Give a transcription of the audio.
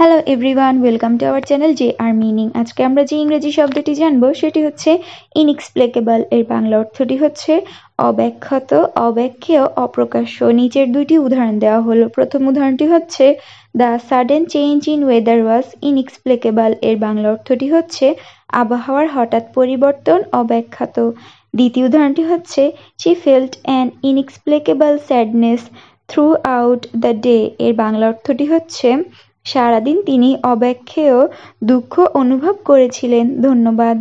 hello everyone welcome to our channel J R meaning আজকে আমরা যে ইংরেজি শব্দটি জানবো সেটি হচ্ছে ইনএক্সপ্লেকেবল এর বাংলা অর্থটি হচ্ছে অব্যাখ্যাত অব্যাখ্যেয় অপ্রকাশ্য নিচের দুইটি উদাহরণ দেওয়া হলো প্রথম উদাহরণটি হচ্ছে the sudden change in weather was inexplicable এর বাংলা অর্থটি হচ্ছে আবহাওয়ার হঠাৎ পরিবর্তন অব্যাখ্যাত দ্বিতীয় উদাহরণটি হচ্ছে she felt an inexplicable sadness throughout the day এর বাংলা অর্থটি হচ্ছে সারাদিন তিনি অব্যাখ্যেয় দুঃখ অনুভব করেছিলেন ধন্যবাদ